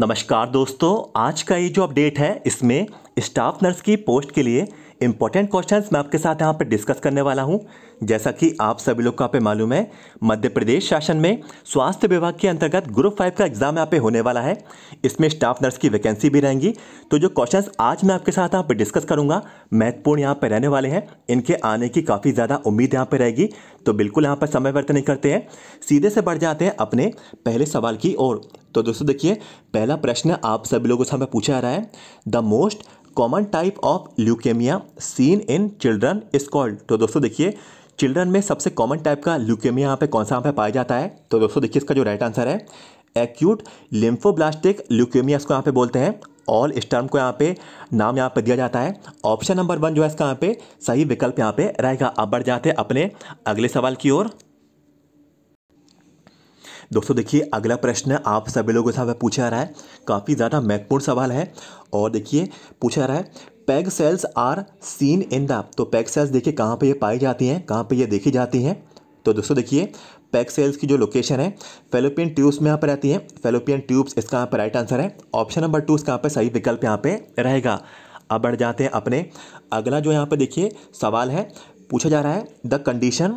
नमस्कार दोस्तों आज का ये जो अपडेट है इसमें स्टाफ नर्स की पोस्ट के लिए इम्पॉर्टेंट क्वेश्चंस मैं आपके साथ यहाँ पर डिस्कस करने वाला हूँ जैसा कि आप सभी लोग को यहाँ पे मालूम है मध्य प्रदेश शासन में स्वास्थ्य विभाग के अंतर्गत ग्रुप फाइव का एग्जाम यहाँ पे होने वाला है इसमें स्टाफ नर्स की वैकेंसी भी रहेंगी तो जो क्वेश्चंस आज मैं आपके साथ यहाँ पर डिस्कस करूँगा महत्वपूर्ण यहाँ पर रहने वाले हैं इनके आने की काफ़ी ज़्यादा उम्मीद यहाँ पर रहेगी तो बिल्कुल यहाँ पर समय व्यर्थ नहीं करते हैं सीधे से बढ़ जाते हैं अपने पहले सवाल की ओर तो दोस्तों देखिए पहला प्रश्न आप सभी लोगों से हमें पूछा जा रहा है the most common type of leukaemia seen in children is called तो दोस्तों देखिए चिल्ड्रन में सबसे कॉमन टाइप का ल्यूकेमिया यहाँ पे कौन सा यहाँ पे पाया जाता है तो दोस्तों देखिए इसका जो राइट आंसर है एक्यूट लिम्फोब्लास्टिक ल्यूकेमिया इसको यहाँ पे बोलते हैं ऑल स्टर्म को यहाँ पे नाम यहाँ पे दिया जाता है ऑप्शन नंबर वन जो है इसका यहाँ पे सही विकल्प यहाँ पे रहेगा अब बढ़ जाते हैं अपने अगले सवाल की ओर दोस्तों देखिए अगला प्रश्न आप सभी लोगों से पूछा रहा है काफ़ी ज़्यादा महत्वपूर्ण सवाल है और देखिए पूछा रहा है peg cells are seen in the तो पैग सेल्स देखिए कहाँ पे ये पाई जाती हैं कहाँ पे ये देखी जाती हैं तो दोस्तों देखिए पैग सेल्स की जो लोकेशन है फेलोपियन ट्यूब्स में यहाँ पर रहती है फेलोपियन ट्यूब्स इसका यहाँ पर राइट आंसर है ऑप्शन नंबर टू इसका यहाँ पर सही विकल्प यहाँ पर रहेगा अब बढ़ जाते हैं अपने अगला जो यहाँ पर देखिए सवाल है पूछा जा रहा है the condition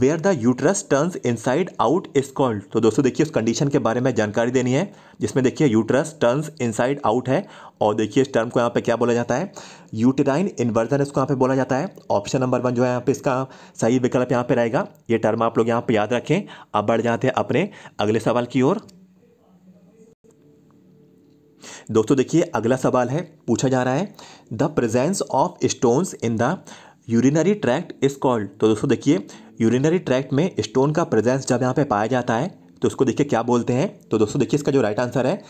where the uterus turns inside out is called तो दोस्तों देखिए उस कंडीशन के बारे में जानकारी देनी है जिसमें देखिए यूट्रस टर्न्स इनसाइड आउट है और देखिए इस टर्म को यहाँ पे क्या बोला जाता है यूटेराइन इन्वर्जन इसको यहाँ पे बोला जाता है ऑप्शन नंबर वन जो है यहाँ पे इसका सही विकल्प यहाँ पे रहेगा ये टर्म आप लोग यहाँ पे याद रखें अब बढ़ जाते हैं अपने अगले सवाल की ओर दोस्तों देखिए अगला सवाल है पूछा जा रहा है the presence of stones in the urinary tract is called तो दोस्तों देखिए यूरिनरी ट्रैक्ट में स्टोन का प्रेजेंस जब यहाँ पे पाया जाता है तो उसको देखिए क्या बोलते हैं तो दोस्तों देखिए इसका जो राइट आंसर है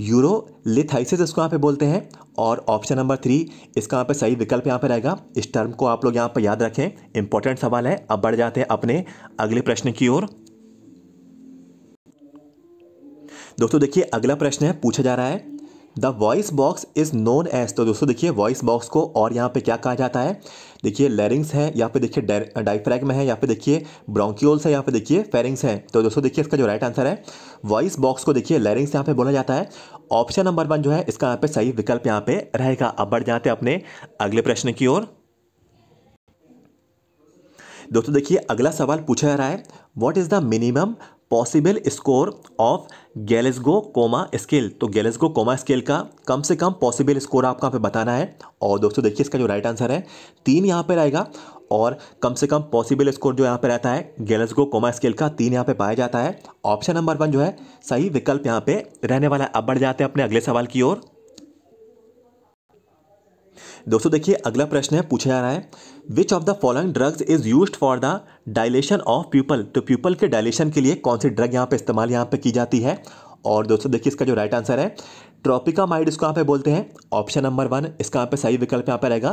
यूरोलिथाइसिस इसको यहाँ पे बोलते हैं और ऑप्शन नंबर थ्री इसका यहाँ पे सही विकल्प यहाँ पे रहेगा इस टर्म को आप लोग यहाँ पर याद रखें इंपॉर्टेंट सवाल है अब बढ़ जाते हैं अपने अगले प्रश्न की ओर दोस्तों देखिए अगला प्रश्न है पूछा जा रहा है the voice box is known as तो दोस्तों देखिए वॉइस बॉक्स को और यहाँ पे क्या कहा जाता है देखिए लेरिंग्स है यहाँ पे देखिए डाइफ्रैग में है यहाँ पे देखिए ब्रोंक्यूल्स है यहाँ पे देखिए फेरिंग्स है तो दोस्तों देखिए इसका जो राइट आंसर है वॉइस बॉक्स को देखिए लेरिंग्स यहाँ पे बोला जाता है ऑप्शन नंबर वन जो है इसका यहाँ पे सही विकल्प यहाँ पे रहेगा अब बढ़ जाते हैं अपने अगले प्रश्न की ओर दोस्तों देखिए अगला सवाल पूछा जा रहा है what is the minimum possible score of Glasgow coma scale तो गैलेसगो कोमा स्केल का कम से कम पॉसिबल स्कोर आपको यहाँ पे बताना है और दोस्तों देखिए इसका जो राइट आंसर है तीन यहाँ पे रहेगा और कम से कम पॉसिबल स्कोर जो यहाँ पे रहता है गैलेसगो कोमा स्केल का तीन यहाँ पे पाया जाता है ऑप्शन नंबर वन जो है सही विकल्प यहाँ पे रहने वाला है अब बढ़ जाते हैं अपने अगले सवाल की ओर दोस्तों देखिए अगला प्रश्न है पूछा जा रहा है which of the following drugs is use for the dilation of pupil तो प्यूपल के डायलेशन के लिए कौन सी ड्रग यहाँ पे इस्तेमाल यहाँ पे की जाती है और दोस्तों देखिए इसका जो राइट आंसर है ट्रॉपिका माइड इसको यहाँ पे बोलते हैं ऑप्शन नंबर वन इसका यहाँ पे सही विकल्प यहाँ पे रहेगा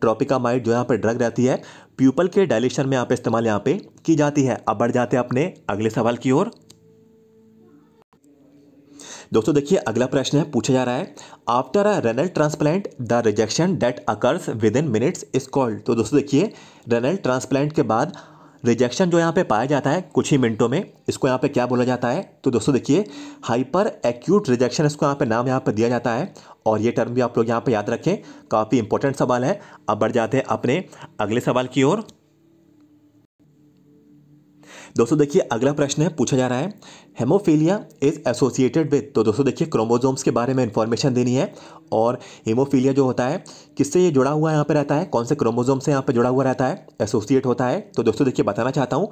ट्रॉपिका माइड जो यहाँ पे ड्रग रहती है प्यूपल के डायलेशन में यहाँ पे इस्तेमाल यहाँ पे की जाती है अब बढ़ जाते हैं अपने अगले सवाल की ओर दोस्तों देखिए अगला प्रश्न है पूछा जा रहा है after a renal transplant the rejection that occurs within minutes is called तो दोस्तों देखिए रेनल ट्रांसप्लांट के बाद रिजेक्शन जो यहाँ पे पाया जाता है कुछ ही मिनटों में इसको यहाँ पे क्या बोला जाता है तो दोस्तों देखिए हाइपर एक्यूट रिजेक्शन इसको यहाँ पे नाम यहाँ पे दिया जाता है और ये टर्म भी आप लोग यहाँ पे याद रखें काफ़ी इंपॉर्टेंट सवाल है अब बढ़ जाते हैं अपने अगले सवाल की ओर दोस्तों देखिए अगला प्रश्न है पूछा जा रहा है हेमोफीलिया इज एसोसिएटेड विथ तो दोस्तों देखिए क्रोमोजोम्स के बारे में इन्फॉर्मेशन देनी है और हेमोफीलिया जो होता है किससे ये जुड़ा हुआ यहाँ पे रहता है कौन से क्रोमोजोम से यहाँ पे जुड़ा हुआ रहता है एसोसिएट होता है तो दोस्तों देखिए बताना चाहता हूँ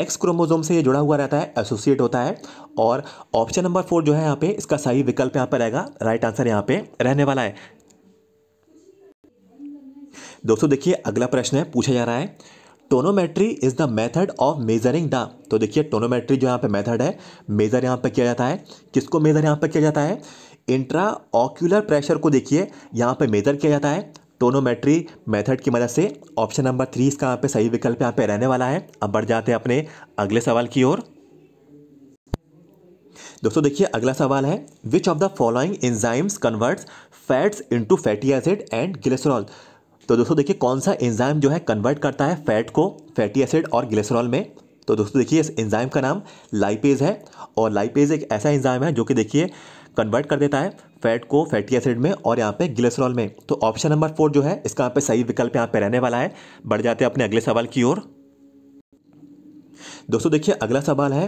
एक्स क्रोमोजोम से ये जुड़ा हुआ रहता है एसोसिएट होता है और ऑप्शन नंबर फोर जो है यहाँ पे इसका सही विकल्प यहाँ पर रहेगा राइट आंसर यहाँ पे रहने वाला है दोस्तों देखिए अगला प्रश्न है पूछा जा रहा है tonometry is the method of measuring the तो देखिए टोनोमेट्री जो यहाँ पे मेथड है मेज़र यहाँ पे किया जाता है किसको मेज़र यहाँ पे किया जाता है इंट्रा ऑक्यूलर प्रेशर को देखिए यहाँ पे मेज़र किया जाता है टोनोमेट्री मेथड की मदद से ऑप्शन नंबर थ्री इसका यहाँ पे सही विकल्प यहाँ पे रहने वाला है अब बढ़ जाते हैं अपने अगले सवाल की ओर दोस्तों देखिए अगला सवाल है which of the following enzymes converts fats into fatty acid and glycerol तो दोस्तों देखिए कौन सा एंजाइम जो है कन्वर्ट करता है फैट को फैटी एसिड और ग्लेसरॉल में तो दोस्तों देखिए इस एंजाइम का नाम लाइपेज है और लाइपेज एक ऐसा एंजाइम है जो कि देखिए कन्वर्ट कर देता है फैट को फैटी एसिड में और यहाँ पे ग्लेसरॉल में तो ऑप्शन नंबर फोर जो है इसका यहाँ पे सही विकल्प यहाँ पे रहने वाला है बढ़ जाते हैं अपने अगले सवाल की ओर दोस्तों देखिए अगला सवाल है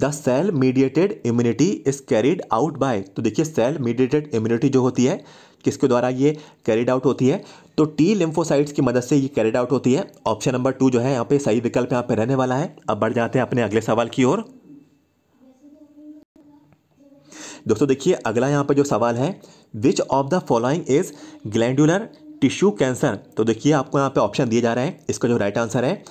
the cell mediated immunity is carried out by तो देखिए सेल मीडिएटेड इम्यूनिटी जो होती है किसके द्वारा ये कैरिड आउट होती है तो टी लिम्फोसाइट्स की मदद से ये कैरिड आउट होती है ऑप्शन नंबर टू जो है यहाँ पे सही विकल्प यहाँ पे रहने वाला है अब बढ़ जाते हैं अपने अगले सवाल की ओर दोस्तों देखिए अगला यहाँ पर जो सवाल है which of the following is glandular tissue cancer तो देखिए आपको यहाँ पे ऑप्शन दिए जा रहे हैं इसका जो राइट आंसर है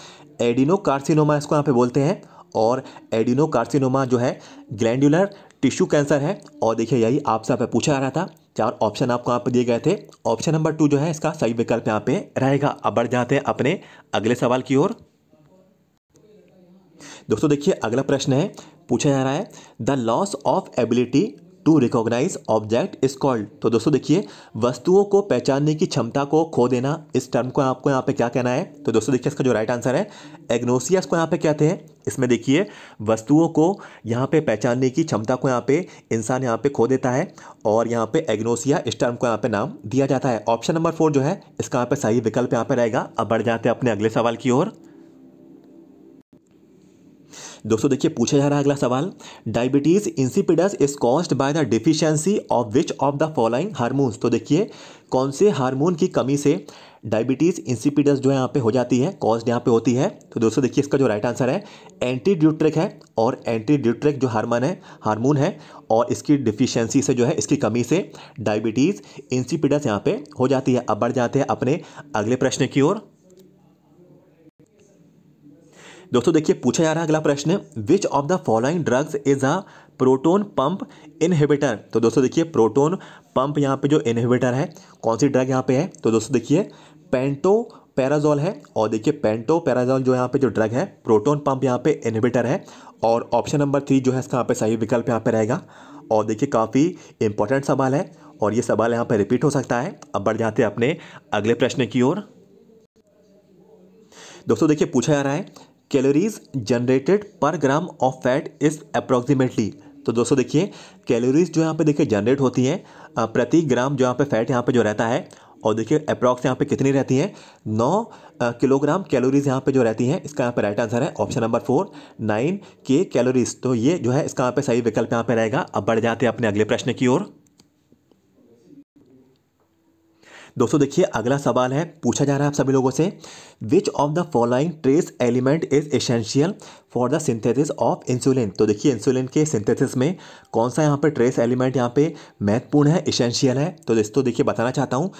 एडिनो कार्सिनोमा इसको यहाँ पे बोलते हैं और एडिनो कार्सिनोमा जो है ग्लैंडुलर टिश्यू कैंसर है और देखिए यही आपसे यहाँ पे पूछा जा रहा था चार ऑप्शन आपको यहाँ पर दिए गए थे ऑप्शन नंबर टू जो है इसका सही विकल्प यहाँ पे रहेगा अब बढ़ जाते हैं अपने अगले सवाल की ओर दोस्तों देखिए अगला प्रश्न है पूछा जा रहा है the loss of ability to recognise object is called तो दोस्तों देखिए वस्तुओं को पहचानने की क्षमता को खो देना इस टर्म को आपको यहाँ पे क्या कहना है तो दोस्तों देखिए इसका जो राइट आंसर है एग्नोसिया इसको यहाँ पे कहते हैं इसमें देखिए वस्तुओं को यहाँ पे पहचानने की क्षमता को यहाँ पे इंसान यहाँ पे खो देता है और यहाँ पे एग्नोसिया इस टर्म को यहाँ पे नाम दिया जाता है ऑप्शन नंबर फोर जो है इसका यहाँ पे सही विकल्प यहाँ पे रहेगा अब बढ़ जाते हैं अपने अगले सवाल की ओर दोस्तों देखिए पूछा जा रहा है अगला सवाल diabetes insipidus is caused by the deficiency of which of the following hormones तो देखिए कौन से हार्मोन की कमी से डायबिटीज़ इंसिपिडस जो है यहाँ पे हो जाती है कॉस्ड यहाँ पे होती है तो दोस्तों देखिए इसका जो राइट आंसर है एंटी ड्यूट्रिक है और एंटी ड्यूट्रिक जो हार्मोन है हार्मोन है और इसकी डिफिशियंसी से जो है इसकी कमी से डायबिटीज़ इंसिपिडस यहाँ पे हो जाती है अब बढ़ जाते हैं अपने अगले प्रश्न की ओर दोस्तों देखिए पूछा जा रहा है अगला प्रश्न which of the following drugs is a proton pump inhibitor तो दोस्तों देखिए प्रोटोन पंप यहाँ पे जो इनहिबिटर है कौन सी ड्रग यहाँ पे है तो दोस्तों देखिए पेंटो पैराजोल है और देखिए पेंटो पैराजोल जो यहाँ पे जो ड्रग है प्रोटोन पंप यहाँ पे इनहिबिटर है और ऑप्शन नंबर थ्री जो है इसका यहाँ पे सही विकल्प यहाँ पे रहेगा और देखिए काफ़ी इंपॉर्टेंट सवाल है और ये सवाल यहाँ पे रिपीट हो सकता है अब बढ़ जाते हैं अपने अगले प्रश्न की ओर दोस्तों देखिए पूछा जा रहा है calories generated per gram of fat is approximately तो दोस्तों देखिए कैलोरीज जो यहाँ पे देखिए जनरेट होती हैं प्रति ग्राम जो यहाँ पे फैट यहाँ पे जो रहता है और देखिए अप्रॉक्स यहाँ पे कितनी रहती हैं नौ किलोग्राम कैलोरीज यहाँ पे जो रहती हैं इसका यहाँ पे राइट आंसर है ऑप्शन नंबर फोर नाइन के कैलोरीज तो ये जो है इसका यहाँ पे सही विकल्प यहाँ पे रहेगा अब बढ़ जाते हैं अपने अगले प्रश्न की ओर दोस्तों देखिए अगला सवाल है पूछा जा रहा है आप सभी लोगों से which of the following trace element is essential for the synthesis of insulin तो देखिए इंसुलिन के सिंथेसिस में कौन सा यहाँ पर ट्रेस एलिमेंट यहाँ पे महत्वपूर्ण है एसेंशियल है तो दोस्तों देखिए बताना चाहता हूँ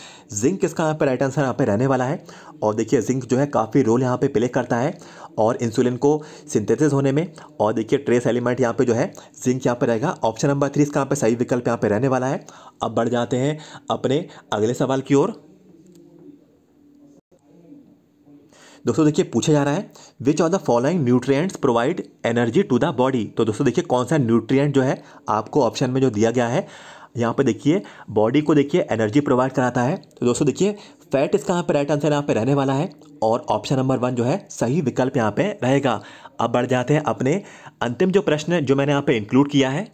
जिंक किसका यहाँ पर राइट आंसर यहाँ पे रहने वाला है और देखिए जिंक जो है काफ़ी रोल यहाँ पे प्ले करता है और इंसुलिन को सिंथेसिस होने में और देखिए ट्रेस एलिमेंट यहाँ पे जो है जिंक यहाँ पे रहेगा ऑप्शन नंबर थ्री इसका यहाँ पे सही विकल्प यहाँ पे रहने वाला है अब बढ़ जाते हैं अपने अगले सवाल की ओर दोस्तों देखिए पूछा जा रहा है which of the following nutrients provide energy to the body तो दोस्तों देखिए कौन सा न्यूट्रिएंट जो है आपको ऑप्शन में जो दिया गया है यहाँ पर देखिए बॉडी को देखिए एनर्जी प्रोवाइड कराता है तो दोस्तों देखिए फैट इसका यहाँ पे राइट आंसर यहाँ पे रहने वाला है और ऑप्शन नंबर वन जो है सही विकल्प यहाँ पे रहेगा अब बढ़ जाते हैं अपने अंतिम जो प्रश्न जो मैंने यहाँ पे इंक्लूड किया है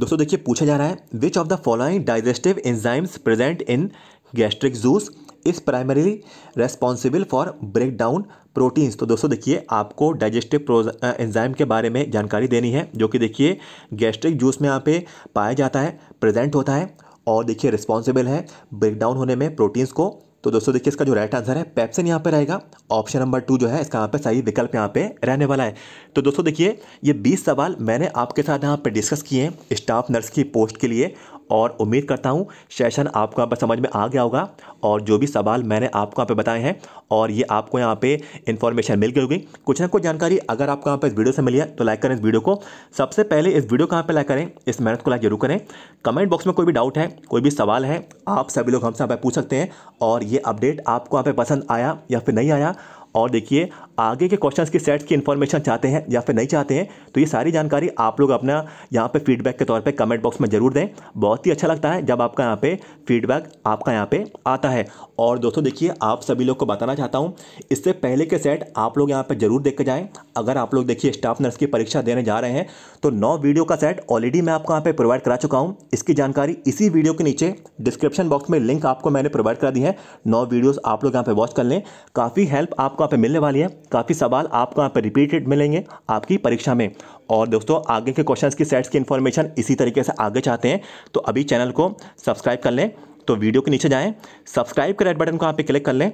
दोस्तों देखिए पूछा जा रहा है which of the following digestive enzymes present in gastric juice is primarily responsible for break down proteins तो दोस्तों देखिए आपको डाइजेस्टिव एंजाइम के बारे में जानकारी देनी है जो कि देखिए गैस्ट्रिक जूस में यहाँ पे पाया जाता है प्रेजेंट होता है और देखिए रिस्पॉन्सिबल है ब्रेकडाउन होने में प्रोटीन्स को तो दोस्तों देखिए इसका जो राइट आंसर है पेप्सिन यहाँ पे रहेगा ऑप्शन नंबर टू जो है इसका यहाँ पे सही विकल्प यहाँ पे रहने वाला है तो दोस्तों देखिए ये 20 सवाल मैंने आपके साथ यहाँ पे डिस्कस किए हैं स्टाफ नर्स की पोस्ट के लिए और उम्मीद करता हूँ सेशन आपको यहाँ पर समझ में आ गया होगा और जो भी सवाल मैंने आपको यहाँ पे बताए हैं और ये आपको यहाँ पे इन्फॉर्मेशन मिल गई होगी कुछ ना कुछ जानकारी अगर आपको यहाँ पर इस वीडियो से मिली है तो लाइक करें इस वीडियो को सबसे पहले इस वीडियो को यहाँ पर लाइक करें इस मेहनत को लाइक जरूर करें कमेंट बॉक्स में कोई भी डाउट है कोई भी सवाल है आप सभी लोग हमसे यहाँ पर पूछ सकते हैं और ये अपडेट आपको यहाँ पर पसंद आया या फिर नहीं आया और देखिए आगे के क्वेश्चंस के सेट्स की इन्फॉर्मेशन चाहते हैं या फिर नहीं चाहते हैं तो ये सारी जानकारी आप लोग अपना यहाँ पे फीडबैक के तौर पे कमेंट बॉक्स में ज़रूर दें बहुत ही अच्छा लगता है जब आपका यहाँ पे फीडबैक आपका यहाँ पे आता है और दोस्तों देखिए आप सभी लोग को बताना चाहता हूँ इससे पहले के सेट आप लोग यहाँ पर ज़रूर देख के जाएँ अगर आप लोग देखिए स्टाफ नर्स की परीक्षा देने जा रहे हैं तो नौ वीडियो का सेट ऑलरेडी मैं आपको यहाँ पर प्रोवाइड करा चुका हूँ इसकी जानकारी इसी वीडियो के नीचे डिस्क्रिप्शन बॉक्स में लिंक आपको मैंने प्रोवाइड करा दी है नौ वीडियोज़ आप लोग यहाँ पर वॉच कर लें काफ़ी हेल्प आपको आपको यहाँ पे मिलने वाली है काफ़ी सवाल आपको यहाँ पे रिपीटेड मिलेंगे आपकी परीक्षा में और दोस्तों आगे के क्वेश्चंस की सेट्स की इन्फॉर्मेशन इसी तरीके से आगे चाहते हैं तो अभी चैनल को सब्सक्राइब कर लें तो वीडियो के नीचे जाएँ सब्सक्राइब के रेड बटन को यहाँ पर क्लिक कर लें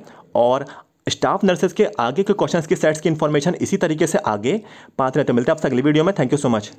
और स्टाफ नर्सेज के आगे के क्वेश्चन की सेट्स की इन्फॉर्मेशन इसी तरीके से आगे पाँच रहते मिलते हैं आपसे अगली वीडियो में थैंक यू सो मच